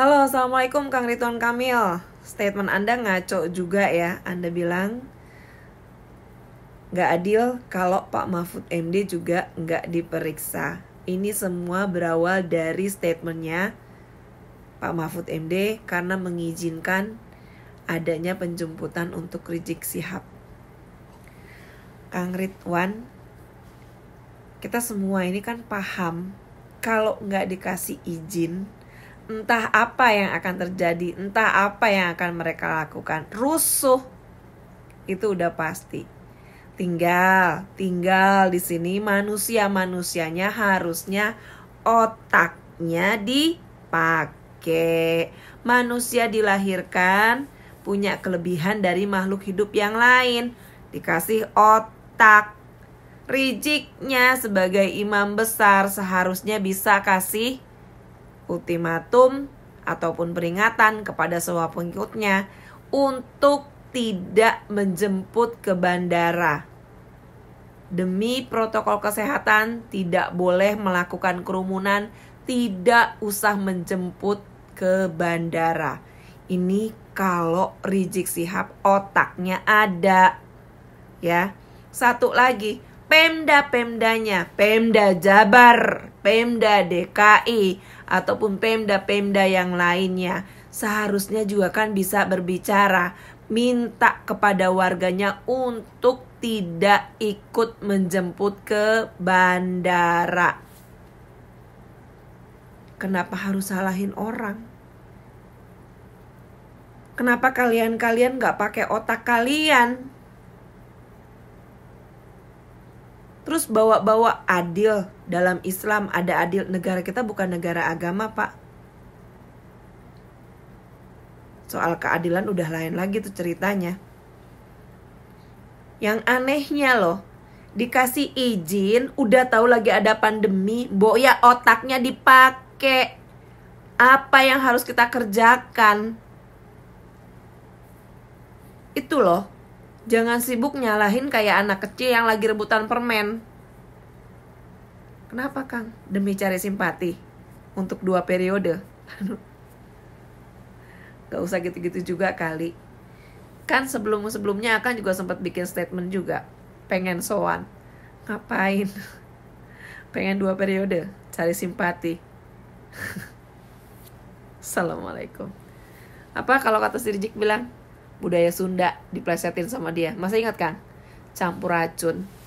Halo, Assalamualaikum Kang Ridwan Kamil. Statement Anda ngaco juga ya. Anda bilang nggak adil kalau Pak Mahfud MD juga nggak diperiksa. Ini semua berawal dari statementnya Pak Mahfud MD karena mengizinkan adanya penjemputan untuk Rizik Sihab. Kang Ridwan, kita semua ini kan paham kalau nggak dikasih izin entah apa yang akan terjadi, entah apa yang akan mereka lakukan. Rusuh. Itu udah pasti. Tinggal, tinggal di sini manusia-manusianya harusnya otaknya dipakai. Manusia dilahirkan punya kelebihan dari makhluk hidup yang lain. Dikasih otak. Riziknya sebagai imam besar seharusnya bisa kasih ultimatum ataupun peringatan kepada semua pengikutnya untuk tidak menjemput ke bandara. Demi protokol kesehatan, tidak boleh melakukan kerumunan, tidak usah menjemput ke bandara. Ini kalau Rizik Sihab otaknya ada. Ya. Satu lagi, pemda-pemdanya, Pemda Jabar, Pemda DKI, ataupun Pemda-Pemda yang lainnya. Seharusnya juga kan bisa berbicara, minta kepada warganya untuk tidak ikut menjemput ke bandara. Kenapa harus salahin orang? Kenapa kalian-kalian gak pakai otak kalian? terus bawa-bawa adil dalam Islam ada adil negara kita bukan negara agama pak soal keadilan udah lain lagi tuh ceritanya yang anehnya loh dikasih izin udah tahu lagi ada pandemi ya otaknya dipakai apa yang harus kita kerjakan itu loh Jangan sibuk nyalahin kayak anak kecil yang lagi rebutan permen. Kenapa, Kang? Demi cari simpati untuk dua periode. Gak usah gitu-gitu juga kali. Kan sebelum-sebelumnya akan juga sempat bikin statement juga. Pengen soan. Ngapain? Pengen dua periode, cari simpati. Assalamualaikum. Apa kalau kata Sirijik bilang, budaya Sunda diplesetin sama dia. Masih ingat kan? Campur racun.